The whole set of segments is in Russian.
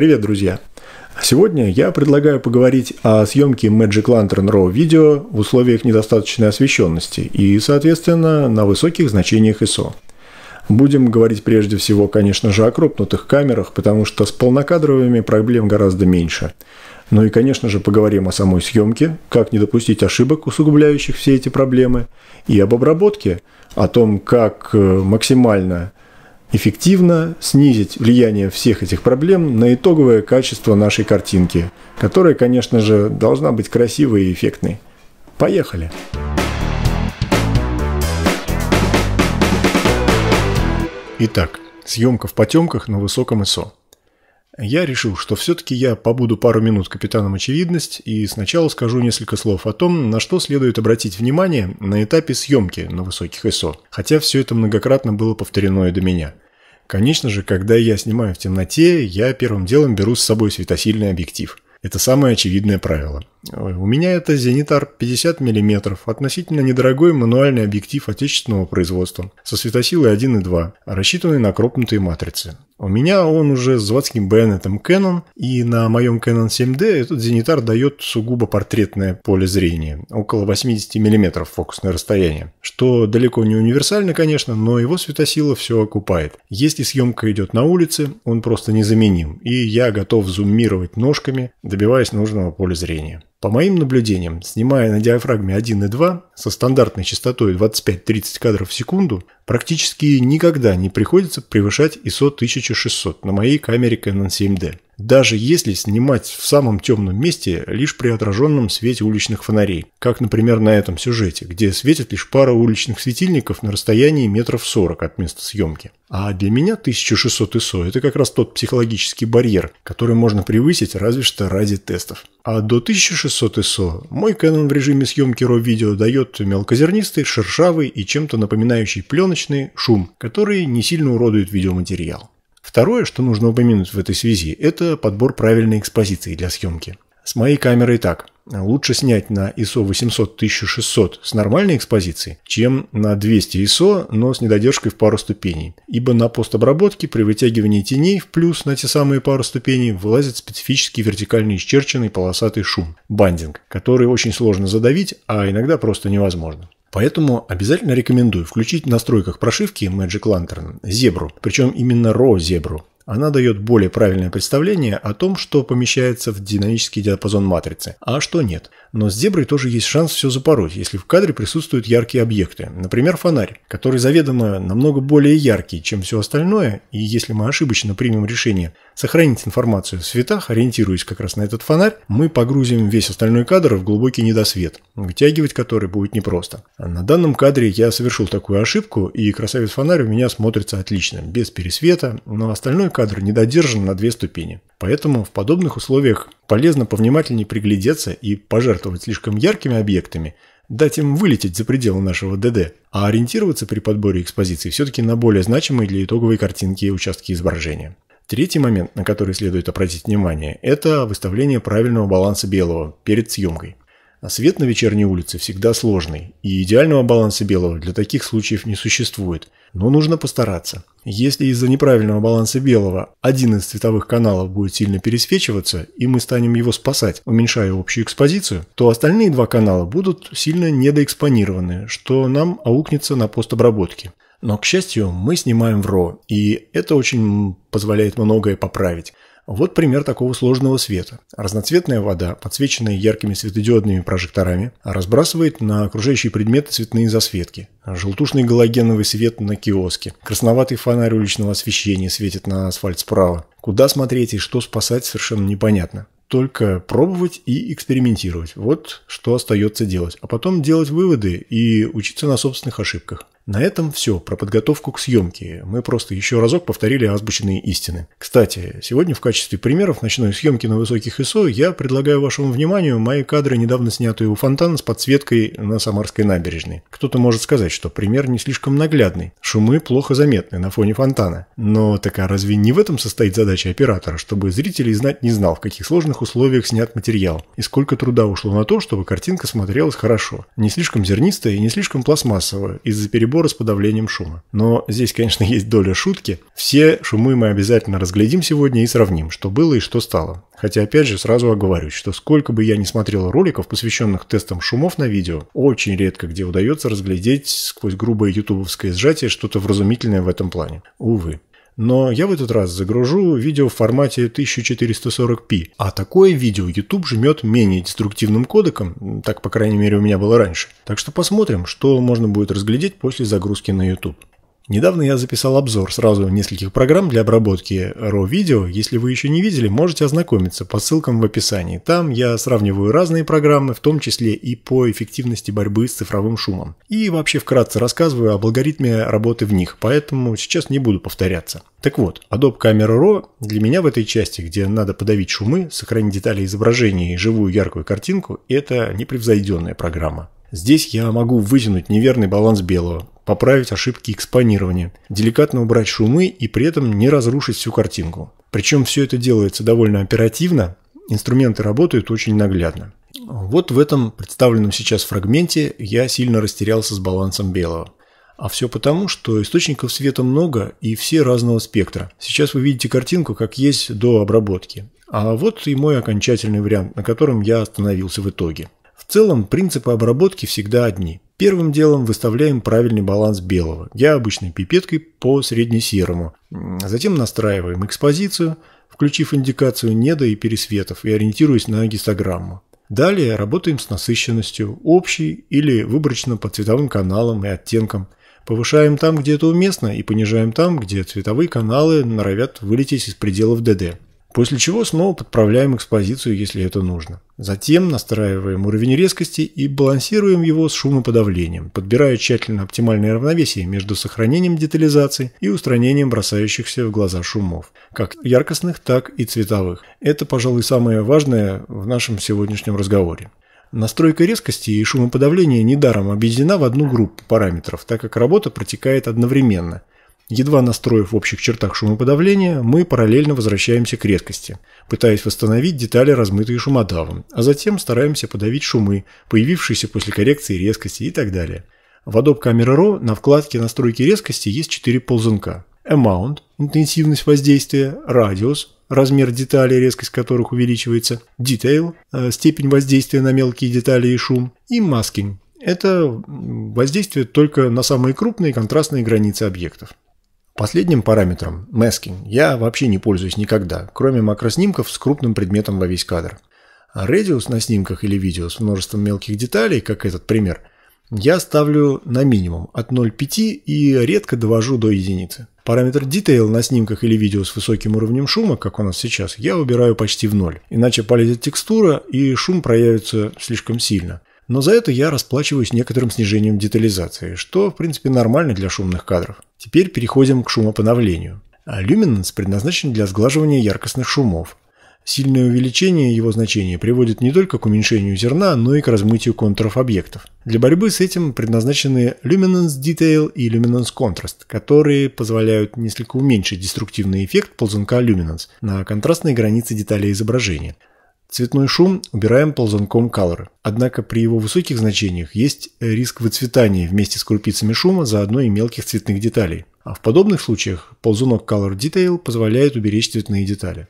Привет, друзья! Сегодня я предлагаю поговорить о съемке Magic Lantern RAW видео в условиях недостаточной освещенности и, соответственно, на высоких значениях ISO. Будем говорить прежде всего, конечно же, о крупнутых камерах, потому что с полнокадровыми проблем гораздо меньше. Ну и, конечно же, поговорим о самой съемке, как не допустить ошибок, усугубляющих все эти проблемы, и об обработке, о том, как э, максимально эффективно снизить влияние всех этих проблем на итоговое качество нашей картинки, которая, конечно же, должна быть красивой и эффектной. Поехали! Итак, съемка в потемках на высоком ISO – я решил, что все-таки я побуду пару минут капитаном очевидность и сначала скажу несколько слов о том, на что следует обратить внимание на этапе съемки на высоких ISO, хотя все это многократно было повторено и до меня. Конечно же, когда я снимаю в темноте, я первым делом беру с собой светосильный объектив. Это самое очевидное правило. У меня это зенитар 50 мм, относительно недорогой мануальный объектив отечественного производства, со светосилой 1.2, рассчитанный на кропнутые матрицы. А у меня он уже с заводским байонетом Canon, и на моем Canon 7D этот зенитар дает сугубо портретное поле зрения, около 80 мм фокусное расстояние, что далеко не универсально, конечно, но его светосила все окупает. Если съемка идет на улице, он просто незаменим, и я готов зуммировать ножками, добиваясь нужного поля зрения. По моим наблюдениям, снимая на диафрагме 1.2 со стандартной частотой 25-30 кадров в секунду, практически никогда не приходится превышать ISO 1600 на моей камере Canon 7D даже если снимать в самом темном месте лишь при отраженном свете уличных фонарей, как, например, на этом сюжете, где светит лишь пара уличных светильников на расстоянии метров сорок от места съемки. А для меня 1600 ISO – это как раз тот психологический барьер, который можно превысить разве что ради тестов. А до 1600 ISO мой Canon в режиме съемки RAW видео дает мелкозернистый, шершавый и чем-то напоминающий пленочный шум, который не сильно уродует видеоматериал. Второе, что нужно упомянуть в этой связи, это подбор правильной экспозиции для съемки. С моей камерой так. Лучше снять на ISO 800-1600 с нормальной экспозицией, чем на 200 ISO, но с недодержкой в пару ступеней. Ибо на постобработке при вытягивании теней в плюс на те самые пару ступеней вылазит специфический вертикально исчерченный полосатый шум – бандинг, который очень сложно задавить, а иногда просто невозможно. Поэтому обязательно рекомендую включить в настройках прошивки Magic Lantern зебру, причем именно RAW зебру. Она дает более правильное представление о том, что помещается в динамический диапазон матрицы, а что нет. Но с зеброй тоже есть шанс все запороть, если в кадре присутствуют яркие объекты, например фонарь, который заведомо намного более яркий, чем все остальное, и если мы ошибочно примем решение сохранить информацию в светах, ориентируясь как раз на этот фонарь, мы погрузим весь остальной кадр в глубокий недосвет, вытягивать который будет непросто. А на данном кадре я совершил такую ошибку, и красавец-фонарь у меня смотрится отлично, без пересвета, но остальной кадр недодержан на две ступени. Поэтому в подобных условиях полезно повнимательнее приглядеться и пожертвовать слишком яркими объектами, дать им вылететь за пределы нашего ДД, а ориентироваться при подборе экспозиции все-таки на более значимые для итоговой картинки участки изображения. Третий момент, на который следует обратить внимание, это выставление правильного баланса белого перед съемкой. Свет на вечерней улице всегда сложный, и идеального баланса белого для таких случаев не существует, но нужно постараться. Если из-за неправильного баланса белого один из цветовых каналов будет сильно пересвечиваться, и мы станем его спасать, уменьшая общую экспозицию, то остальные два канала будут сильно недоэкспонированы, что нам аукнется на постобработке. Но, к счастью, мы снимаем в RAW, и это очень позволяет многое поправить. Вот пример такого сложного света. Разноцветная вода, подсвеченная яркими светодиодными прожекторами, разбрасывает на окружающие предметы цветные засветки. Желтушный галогеновый свет на киоске. Красноватый фонарь уличного освещения светит на асфальт справа. Куда смотреть и что спасать совершенно непонятно. Только пробовать и экспериментировать. Вот что остается делать. А потом делать выводы и учиться на собственных ошибках. На этом все про подготовку к съемке. Мы просто еще разок повторили озвученные истины. Кстати, сегодня в качестве примеров ночной съемки на высоких ISO я предлагаю вашему вниманию мои кадры, недавно снятые у фонтана с подсветкой на Самарской набережной. Кто-то может сказать, что пример не слишком наглядный. Шумы плохо заметны на фоне фонтана. Но так а разве не в этом состоит задача оператора, чтобы зрителей знать не знал, в каких сложных условиях снят материал и сколько труда ушло на то, чтобы картинка смотрелась хорошо. Не слишком зернистая и не слишком пластмассовая из-за перебора приборы с подавлением шума. Но здесь, конечно, есть доля шутки. Все шумы мы обязательно разглядим сегодня и сравним, что было и что стало. Хотя, опять же, сразу оговорюсь, что сколько бы я ни смотрел роликов, посвященных тестам шумов на видео, очень редко где удается разглядеть сквозь грубое ютубовское сжатие что-то вразумительное в этом плане. Увы но я в этот раз загружу видео в формате 1440p, а такое видео YouTube жмет менее деструктивным кодеком, так, по крайней мере, у меня было раньше. Так что посмотрим, что можно будет разглядеть после загрузки на YouTube. Недавно я записал обзор сразу нескольких программ для обработки RAW-видео. Если вы еще не видели, можете ознакомиться по ссылкам в описании. Там я сравниваю разные программы, в том числе и по эффективности борьбы с цифровым шумом. И вообще вкратце рассказываю об алгоритме работы в них, поэтому сейчас не буду повторяться. Так вот, Adobe Camera Raw для меня в этой части, где надо подавить шумы, сохранить детали изображения и живую яркую картинку, это непревзойденная программа. Здесь я могу вытянуть неверный баланс белого, поправить ошибки экспонирования, деликатно убрать шумы и при этом не разрушить всю картинку. Причем все это делается довольно оперативно, инструменты работают очень наглядно. Вот в этом представленном сейчас фрагменте я сильно растерялся с балансом белого. А все потому, что источников света много и все разного спектра. Сейчас вы видите картинку, как есть до обработки. А вот и мой окончательный вариант, на котором я остановился в итоге. В целом, принципы обработки всегда одни. Первым делом выставляем правильный баланс белого. Я обычной пипеткой по средне-серому. Затем настраиваем экспозицию, включив индикацию недо и пересветов и ориентируясь на гистограмму. Далее работаем с насыщенностью, общей или выборочно по цветовым каналам и оттенкам. Повышаем там, где это уместно, и понижаем там, где цветовые каналы норовят вылететь из пределов ДД. После чего снова подправляем экспозицию, если это нужно. Затем настраиваем уровень резкости и балансируем его с шумоподавлением, подбирая тщательно оптимальное равновесие между сохранением детализации и устранением бросающихся в глаза шумов, как яркостных, так и цветовых. Это, пожалуй, самое важное в нашем сегодняшнем разговоре. Настройка резкости и шумоподавления недаром объединена в одну группу параметров, так как работа протекает одновременно – Едва настроив в общих чертах шумоподавление, мы параллельно возвращаемся к резкости, пытаясь восстановить детали, размытые шумодавом, а затем стараемся подавить шумы, появившиеся после коррекции резкости и так далее. В Adobe Camera Raw на вкладке «Настройки резкости» есть четыре ползунка. Amount – интенсивность воздействия, Radius – размер деталей, резкость которых увеличивается, Detail – э, степень воздействия на мелкие детали и шум, и Masking – это воздействие только на самые крупные контрастные границы объектов. Последним параметром – masking – я вообще не пользуюсь никогда, кроме макроснимков с крупным предметом во весь кадр. А radius на снимках или видео с множеством мелких деталей, как этот пример, я ставлю на минимум от 0,5 и редко довожу до единицы. Параметр Detail на снимках или видео с высоким уровнем шума, как у нас сейчас, я убираю почти в ноль. Иначе полезет текстура и шум проявится слишком сильно но за это я расплачиваюсь некоторым снижением детализации, что в принципе нормально для шумных кадров. Теперь переходим к шумоподавлению. А люминанс предназначен для сглаживания яркостных шумов. Сильное увеличение его значения приводит не только к уменьшению зерна, но и к размытию контуров объектов. Для борьбы с этим предназначены Luminance Detail и Luminance Contrast, которые позволяют несколько уменьшить деструктивный эффект ползунка Luminance на контрастной границе деталей изображения. Цветной шум убираем ползунком Color. Однако при его высоких значениях есть риск выцветания вместе с крупицами шума заодно и мелких цветных деталей. А в подобных случаях ползунок Color Detail позволяет уберечь цветные детали.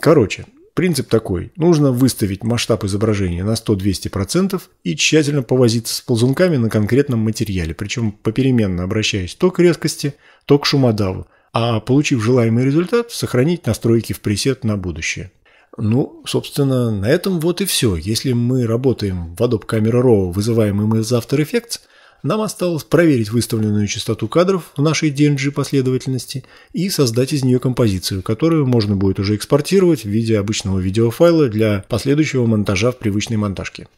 Короче, принцип такой. Нужно выставить масштаб изображения на 100-200% и тщательно повозиться с ползунками на конкретном материале, причем попеременно обращаясь то к резкости, то к шумодаву, а получив желаемый результат, сохранить настройки в пресет на будущее. Ну, собственно, на этом вот и все. Если мы работаем в Adobe Camera Raw, мы из After Effects, нам осталось проверить выставленную частоту кадров в нашей DNG последовательности и создать из нее композицию, которую можно будет уже экспортировать в виде обычного видеофайла для последующего монтажа в привычной монтажке.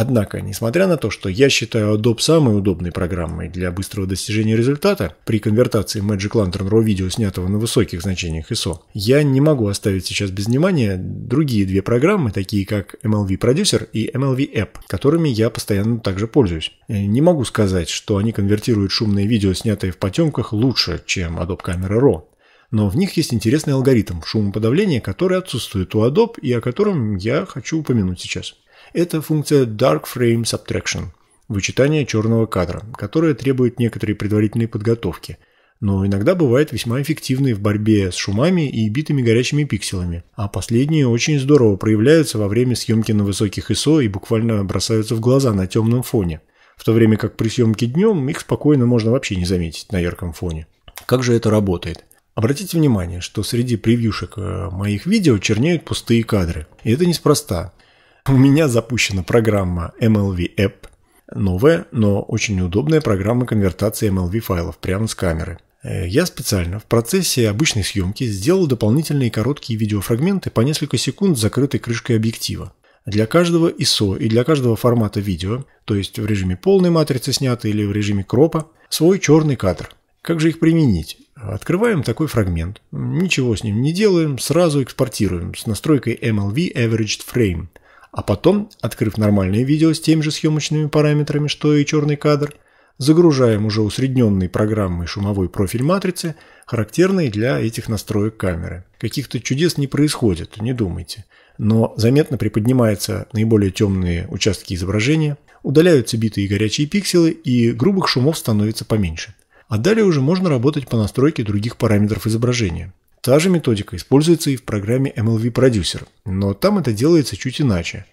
Однако, несмотря на то, что я считаю Adobe самой удобной программой для быстрого достижения результата при конвертации Magic Lantern RAW видео, снятого на высоких значениях ISO, я не могу оставить сейчас без внимания другие две программы, такие как MLV Producer и MLV App, которыми я постоянно также пользуюсь. Э, не могу сказать, что они конвертируют шумные видео, снятые в потемках, лучше, чем Adobe Camera Raw. Но в них есть интересный алгоритм шумоподавления, который отсутствует у Adobe и о котором я хочу упомянуть сейчас. Это функция Dark Frame Subtraction – вычитание черного кадра, которая требует некоторой предварительной подготовки, но иногда бывает весьма эффективной в борьбе с шумами и битыми горячими пикселами, а последние очень здорово проявляются во время съемки на высоких ISO и буквально бросаются в глаза на темном фоне, в то время как при съемке днем их спокойно можно вообще не заметить на ярком фоне. Как же это работает? Обратите внимание, что среди превьюшек э, моих видео чернеют пустые кадры. И это неспроста – у меня запущена программа MLV App. Новая, но очень удобная программа конвертации MLV файлов прямо с камеры. Э, я специально в процессе обычной съемки сделал дополнительные короткие видеофрагменты по несколько секунд с закрытой крышкой объектива. Для каждого ISO и для каждого формата видео, то есть в режиме полной матрицы снято или в режиме кропа, свой черный кадр. Как же их применить? Открываем такой фрагмент, ничего с ним не делаем, сразу экспортируем с настройкой MLV Averaged Frame – а потом, открыв нормальное видео с теми же съемочными параметрами, что и черный кадр, загружаем уже усредненной программой шумовой профиль матрицы, характерный для этих настроек камеры. Каких-то чудес не происходит, не думайте. Но заметно приподнимаются наиболее темные участки изображения, удаляются битые горячие пикселы и грубых шумов становится поменьше. А далее уже можно работать по настройке других параметров изображения. Та же методика используется и в программе MLV Producer, но там это делается чуть иначе.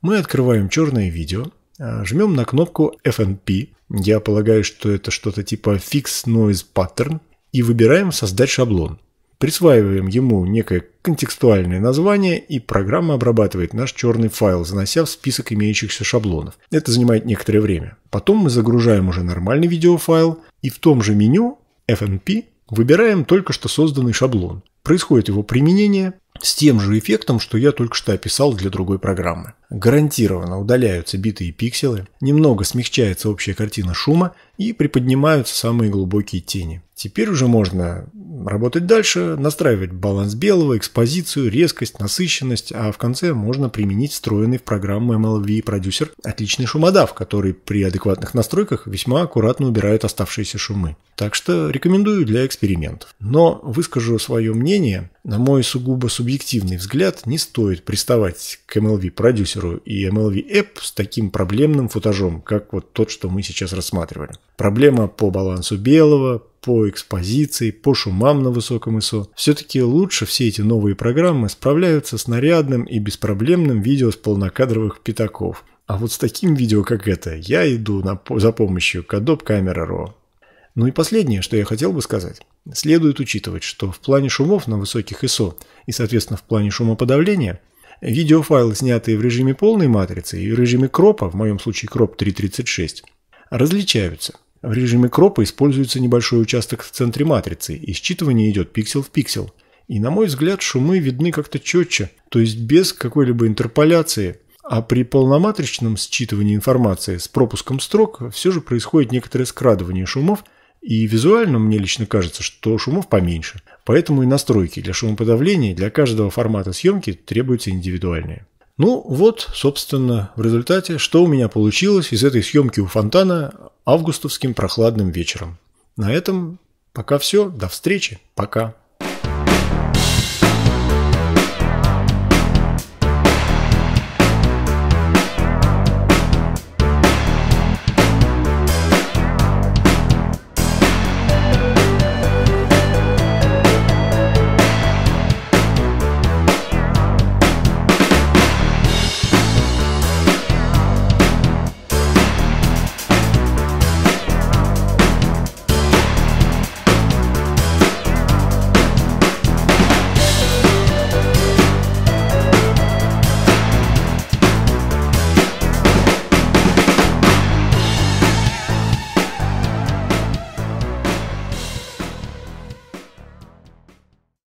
Мы открываем черное видео, а, жмем на кнопку FNP, я полагаю, что это что-то типа Fix Noise Pattern, и выбираем «Создать шаблон». Присваиваем ему некое контекстуальное название, и программа обрабатывает наш черный файл, занося в список имеющихся шаблонов. Это занимает некоторое время. Потом мы загружаем уже нормальный видеофайл, и в том же меню FNP Выбираем только что созданный шаблон. Происходит его применение с тем же эффектом, что я только что описал для другой программы гарантированно удаляются битые пикселы, немного смягчается общая картина шума и приподнимаются самые глубокие тени. Теперь уже можно работать дальше, настраивать баланс белого, экспозицию, резкость, насыщенность, а в конце можно применить встроенный в программу MLV продюсер отличный шумодав, который при адекватных настройках весьма аккуратно убирает оставшиеся шумы. Так что рекомендую для экспериментов. Но выскажу свое мнение, на мой сугубо субъективный взгляд, не стоит приставать к MLV продюсеру продюсеру и MLV App с таким проблемным футажом, как вот тот, что мы сейчас рассматривали. Проблема по балансу белого, по экспозиции, по шумам на высоком ISO. Все-таки лучше все эти новые программы справляются с нарядным и беспроблемным видео с полнокадровых пятаков. А вот с таким видео, как это, я иду на, за помощью к Adobe Camera Raw. Ну и последнее, что я хотел бы сказать. Следует учитывать, что в плане шумов на высоких ISO и, соответственно, в плане шумоподавления – Видеофайлы, снятые в режиме полной матрицы и в режиме кропа, в моем случае кроп 336, различаются. В режиме кропа используется небольшой участок в центре матрицы, и считывание идет пиксель в пиксель. И на мой взгляд шумы видны как-то четче, то есть без какой-либо интерполяции. А при полноматричном считывании информации с пропуском строк все же происходит некоторое скрадывание шумов – и визуально мне лично кажется, что шумов поменьше. Поэтому и настройки для шумоподавления для каждого формата съемки требуются индивидуальные. Ну вот, собственно, в результате, что у меня получилось из этой съемки у фонтана августовским прохладным вечером. На этом пока все. До встречи. Пока.